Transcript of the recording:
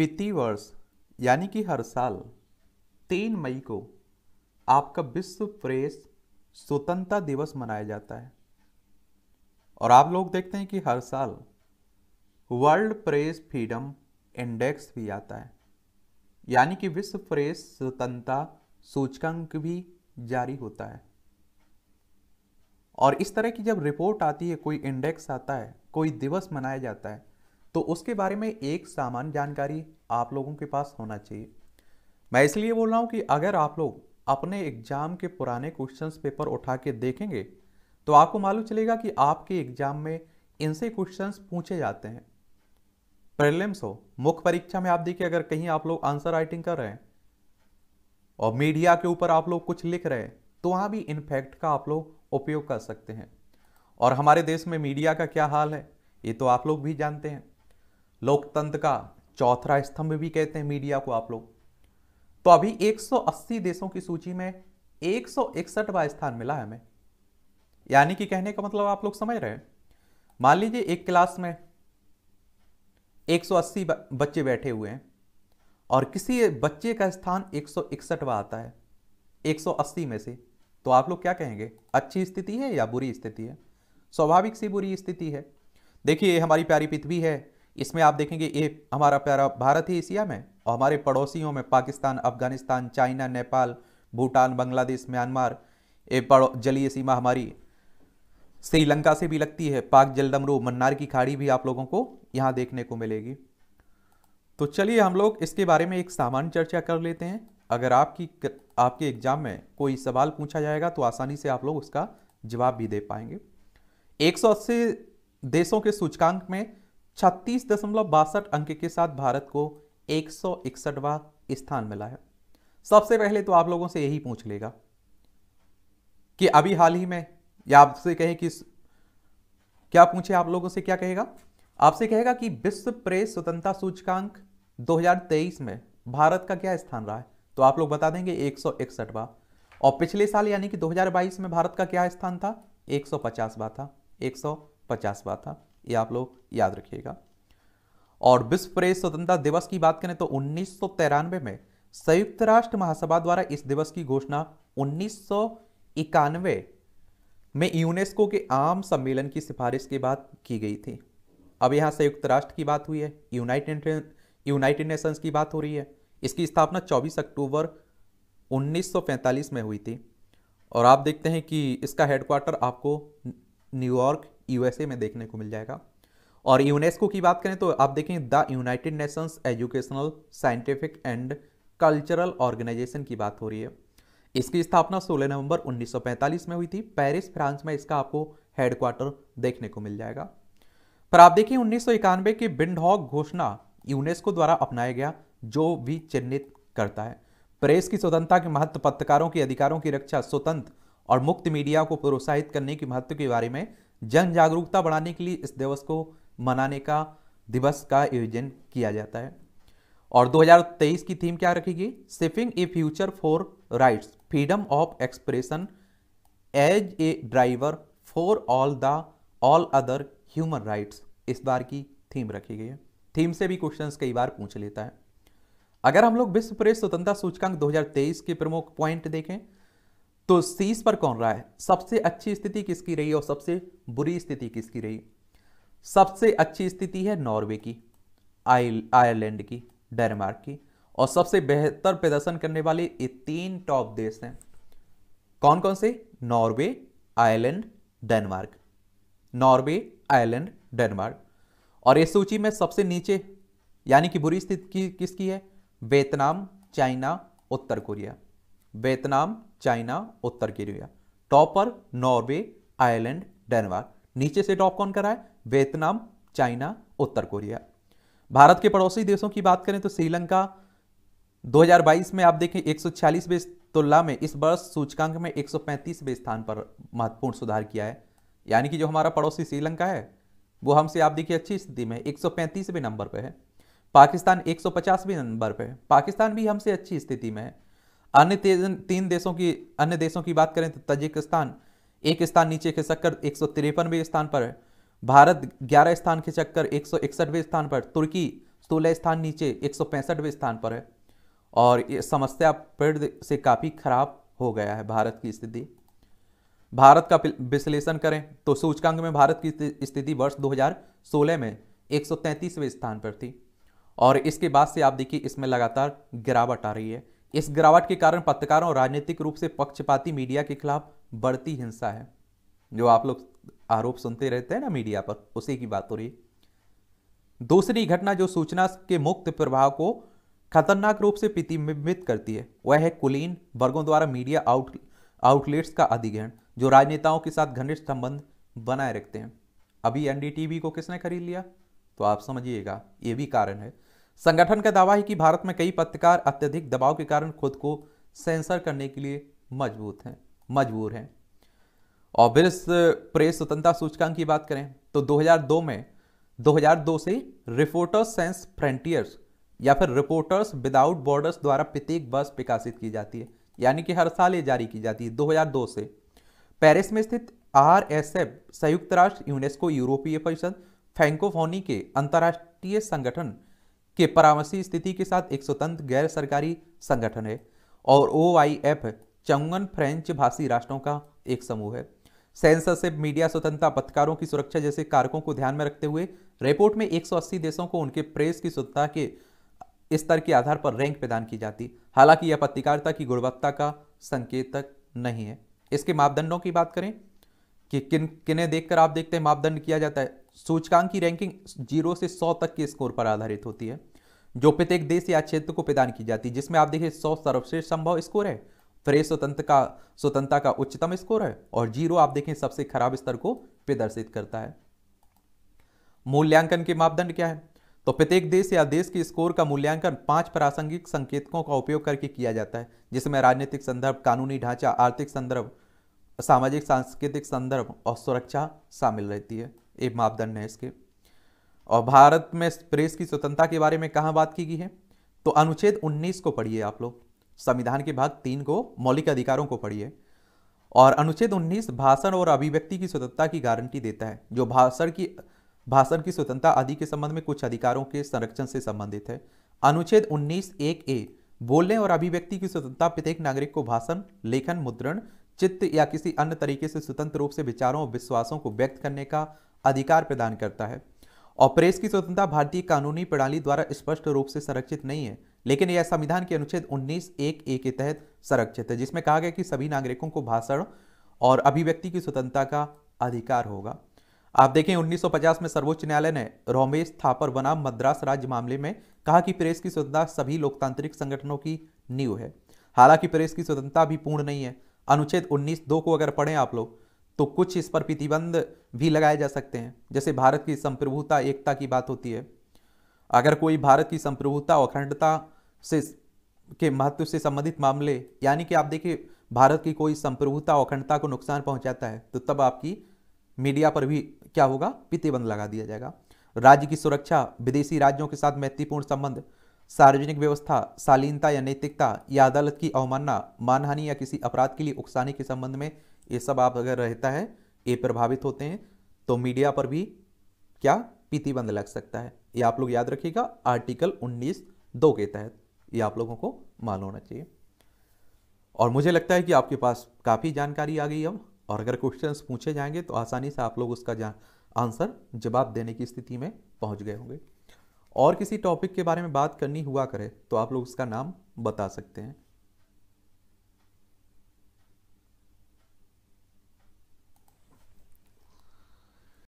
प्रतिवर्ष यानी कि हर साल तीन मई को आपका विश्व प्रेस स्वतंत्रता दिवस मनाया जाता है और आप लोग देखते हैं कि हर साल वर्ल्ड प्रेस फ्रीडम इंडेक्स भी आता है यानी कि विश्व प्रेस स्वतंत्रता सूचकांक भी जारी होता है और इस तरह की जब रिपोर्ट आती है कोई इंडेक्स आता है कोई दिवस मनाया जाता है तो उसके बारे में एक सामान्य जानकारी आप लोगों के पास होना चाहिए मैं इसलिए बोल रहा हूँ कि अगर आप लोग अपने एग्जाम के पुराने क्वेश्चन पेपर उठा के देखेंगे तो आपको मालूम चलेगा कि आपके एग्जाम में इनसे क्वेश्चन पूछे जाते हैं प्रिलिम्स हो मुख्य परीक्षा में आप देखिए अगर कहीं आप लोग आंसर राइटिंग कर रहे हैं और मीडिया के ऊपर आप लोग कुछ लिख रहे हैं तो वहां भी इनफैक्ट का आप लोग उपयोग कर सकते हैं और हमारे देश में मीडिया का क्या हाल है ये तो आप लोग भी जानते हैं लोकतंत्र का चौथा स्तंभ भी कहते हैं मीडिया को आप लोग तो अभी 180 देशों की सूची में एक सौ स्थान मिला है हमें यानी कि कहने का मतलब आप लोग समझ रहे हैं मान लीजिए एक क्लास में 180 बच्चे बैठे हुए हैं और किसी बच्चे का स्थान एक सौ आता है 180 में से तो आप लोग क्या कहेंगे अच्छी स्थिति है या बुरी स्थिति है स्वाभाविक सी बुरी स्थिति है देखिए हमारी प्यारी पृथ्वी है इसमें आप देखेंगे ये हमारा प्यारा भारत ही एशिया में और हमारे पड़ोसियों में पाकिस्तान अफगानिस्तान चाइना नेपाल भूटान बांग्लादेश म्यांमार ये जलीय सीमा हमारी श्रीलंका से भी लगती है पाक जलदमरू मन्नार की खाड़ी भी आप लोगों को यहाँ देखने को मिलेगी तो चलिए हम लोग इसके बारे में एक सामान्य चर्चा कर लेते हैं अगर आपकी आपके एग्जाम में कोई सवाल पूछा जाएगा तो आसानी से आप लोग उसका जवाब भी दे पाएंगे एक देशों के सूचकांक में छत्तीस दशमलव बासठ अंक के साथ भारत को एक सौ इकसठवा स्थान मिला है सबसे पहले तो आप लोगों से यही पूछ लेगा कि अभी हाल ही में या आपसे कहे कि क्या पूछे आप लोगों से क्या कहेगा आपसे कहेगा कि विश्व प्रेस स्वतंत्रता सूचकांक 2023 में भारत का क्या स्थान रहा है तो आप लोग बता देंगे एक सौ और पिछले साल यानी कि 2022 में भारत का क्या स्थान था एक सौ था एक सौ था ये आप लोग याद रखिएगा और विश्व प्रेस स्वतंत्रता दिवस की बात करें तो उन्नीस में संयुक्त राष्ट्र महासभा द्वारा इस दिवस की घोषणा उन्नीस में यूनेस्को के आम सम्मेलन की सिफारिश के बाद की गई थी अब यहां संयुक्त राष्ट्र की बात हुई है यूनाइटेड यूनाइटेड नेशंस की बात हो रही है इसकी स्थापना 24 अक्टूबर 1945 में हुई थी और आप देखते हैं कि इसका हेडक्वार्टर आपको न्यूयॉर्क यूएसए में देखने को मिल जाएगा और यूनेस्को की बात करें तो आप देखें the United Nations Educational Scientific and Cultural Organization की बात हो रही है इसकी स्थापना 16 नवंबर 1945 में हुई थी पेरिस फ्रांस में इसका आपको हेडक्वार्टर देखने को मिल जाएगा पर आप देखिए उन्नीस की बिंडहॉक घोषणा यूनेस्को द्वारा अपनाया गया जो भी चिन्हित करता है प्रेस की स्वतंत्रता के महत्व पत्रकारों के अधिकारों की रक्षा स्वतंत्र और मुक्त मीडिया को प्रोत्साहित करने के महत्व के बारे में जन जागरूकता बढ़ाने के लिए इस दिवस को मनाने का दिवस का आयोजन किया जाता है और 2023 की थीम क्या रखेगी shaping a future for rights freedom of expression as a driver for all the all other human rights इस बार की थीम रखी गई है थीम से भी क्वेश्चन कई बार पूछ लेता है अगर हम लोग विश्व प्रेस स्वतंत्रता सूचकांक 2023 के प्रमुख पॉइंट देखें तो शीश पर कौन रहा है सबसे अच्छी स्थिति किसकी रही और सबसे बुरी स्थिति किसकी रही सबसे अच्छी स्थिति है नॉर्वे की आयरलैंड की डेनमार्क की और सबसे बेहतर प्रदर्शन करने वाले ये तीन टॉप देश हैं कौन कौन से Norway Ireland Denmark Norway Ireland Denmark और इस सूची में सबसे नीचे यानी कि बुरी स्थिति किसकी है वियतनाम चाइना उत्तर कोरिया वियतनाम चाइना उत्तर कोरिया टॉप पर नॉर्वे आयरलैंड डेनमार्क नीचे से टॉप कौन करा है वियतनाम चाइना उत्तर कोरिया भारत के पड़ोसी देशों की बात करें तो श्रीलंका 2022 में आप देखें एक सौ तुलना में इस वर्ष सूचकांक में एक सौ स्थान पर महत्वपूर्ण सुधार किया है यानी कि जो हमारा पड़ोसी श्रीलंका है वो हमसे आप देखिए अच्छी स्थिति में एक सौ नंबर पर है पाकिस्तान एक सौ नंबर पर है पाकिस्तान भी हमसे अच्छी स्थिति में है अन्य तीन देशों की अन्य देशों की बात करें तो तजिकिस्तान एक स्थान नीचे खिसक कर एक सौ तिरपनवे स्थान पर है भारत ग्यारह स्थान खिसक कर एक सौ इकसठवें स्थान पर तुर्की सोलह स्थान नीचे एक सौ पैंसठवें स्थान पर है और ये समस्या पेड़ से काफ़ी खराब हो गया है भारत की स्थिति भारत का विश्लेषण करें तो सूचकांक में भारत की स्थिति वर्ष 2016 में एक स्थान पर थी और इसके बाद से आप देखिए इसमें लगातार गिरावट आ रही है इस गिरावट के कारण पत्रकारों और राजनीतिक रूप से पक्षपाती मीडिया के खिलाफ बढ़ती हिंसा है जो आप लोग आरोप सुनते रहते हैं ना मीडिया पर उसी की बात हो रही दूसरी घटना जो सूचना के मुक्त प्रभाव को खतरनाक रूप से प्रतिबिंबित करती है वह है कुलीन वर्गों द्वारा मीडिया आउट आउटलेट्स का अधिग्रहण जो राजनेताओं के साथ घनिष्ठ संबंध बनाए रखते हैं अभी एनडीटीवी को किसने खरीद लिया तो आप समझिएगा ये भी कारण है संगठन का दावा है कि भारत में कई पत्रकार अत्यधिक दबाव के कारण खुद को सेंसर करने के लिए मजबूत हैं मजबूर हैं और ब्रिस प्रेस स्वतंत्रता सूचकांक की बात करें तो 2002 में 2002 से रिपोर्टर्स सेंस फ्रंटियर्स या फिर रिपोर्टर्स विदाउट बॉर्डर्स द्वारा प्रत्येक बस विकासित की जाती है यानी कि हर साल ये जारी की जाती है 2002 से पेरिस में स्थित आर संयुक्त राष्ट्र यूनेस्को यूरोपीय परिषद फैंकोफोनी के अंतर्राष्ट्रीय संगठन के परामर्शी स्थिति के साथ एक स्वतंत्र गैर सरकारी संगठन है और ओ आई एफ चौवन फ्रेंच भाषी राष्ट्रों का एक समूह है सेंसरशिप मीडिया स्वतंत्रता पत्रकारों की सुरक्षा जैसे कारकों को ध्यान में रखते हुए रिपोर्ट में 180 देशों को उनके प्रेस की स्वतंत्रता के स्तर के आधार पर रैंक प्रदान की जाती हालांकि यह पत्रकारिता की गुणवत्ता का संकेतक नहीं है इसके मापदंडों की बात करें कि किन किन्हें देखकर आप देखते हैं मापदंड किया जाता है सूचकांक की रैंकिंग जीरो से सौ तक के स्कोर पर आधारित होती है जो प्रत्येक देश या क्षेत्र को प्रदान की जाती है जिसमें आप देखिए सौ सर्वश्रेष्ठ संभव स्कोर है फ्रेश स्वतंत्र का स्वतंत्रता का उच्चतम स्कोर है और जीरो आप देखें सबसे खराब स्तर को प्रदर्शित करता है मूल्यांकन के मापदंड क्या है तो प्रत्येक देश या देश के स्कोर का मूल्यांकन पांच प्रासंगिक संकेतकों का उपयोग करके किया जाता है जिसमें राजनीतिक संदर्भ कानूनी ढांचा आर्थिक संदर्भ सामाजिक सांस्कृतिक संदर्भ और सुरक्षा शामिल रहती है ये मापदंड है इसके और भारत में प्रेस की स्वतंत्रता के बारे में कहाँ बात की गई है तो अनुच्छेद 19 को पढ़िए आप लोग संविधान के भाग तीन को मौलिक अधिकारों को पढ़िए और अनुच्छेद 19 भाषण और अभिव्यक्ति की स्वतंत्रता की गारंटी देता है जो भाषण की भाषण की स्वतंत्रता आदि के संबंध में कुछ अधिकारों के संरक्षण से संबंधित है अनुच्छेद उन्नीस एक ए बोलने और अभिव्यक्ति की स्वतंत्रता प्रत्येक नागरिक को भाषण लेखन मुद्रण चित्त या किसी अन्य तरीके से स्वतंत्र रूप से विचारों और विश्वासों को व्यक्त करने का अधिकार प्रदान करता है और प्रेस की स्वतंत्रता भारतीय कानूनी प्रणाली द्वारा स्पष्ट रूप से संरक्षित नहीं है लेकिन यह संविधान के अनुच्छेद उन्नीस एक ए के तहत संरक्षित है जिसमें कहा गया कि सभी नागरिकों को भाषण और अभिव्यक्ति की स्वतंत्रता का अधिकार होगा आप देखें 1950 में सर्वोच्च न्यायालय ने रोमेश थापर बनाम मद्रास राज्य मामले में कहा कि प्रेस की स्वतंत्रता सभी लोकतांत्रिक संगठनों की नींव है हालांकि प्रेस की स्वतंत्रता भी पूर्ण नहीं है अनुच्छेद उन्नीस दो को अगर पढ़ें आप लोग तो कुछ इस पर प्रतिबंध भी लगाए जा सकते हैं जैसे भारत की संप्रभुता एकता की बात होती है अगर कोई भारत की संप्रभुता अखंडता से के महत्व से संबंधित मामले यानी कि आप देखिए भारत की कोई संप्रभुता अखंडता को नुकसान पहुंचाता है तो तब आपकी मीडिया पर भी क्या होगा प्रतिबंध लगा दिया जाएगा राज्य की सुरक्षा विदेशी राज्यों के साथ महत्वपूर्ण संबंध सार्वजनिक व्यवस्था शालीनता या नैतिकता या अदालत की अवमानना मानहानि या किसी अपराध के लिए उकसाने के संबंध में ये सब आप अगर रहता है ये प्रभावित होते हैं तो मीडिया पर भी क्या प्रतिबंध लग सकता है ये आप लोग याद रखिएगा आर्टिकल उन्नीस दो के तहत ये आप लोगों को मालूम होना चाहिए और मुझे लगता है कि आपके पास काफ़ी जानकारी आ गई अब और अगर क्वेश्चन पूछे जाएंगे तो आसानी से आप लोग उसका आंसर जवाब देने की स्थिति में पहुँच गए होंगे और किसी टॉपिक के बारे में बात करनी हुआ करे तो आप लोग उसका नाम बता सकते हैं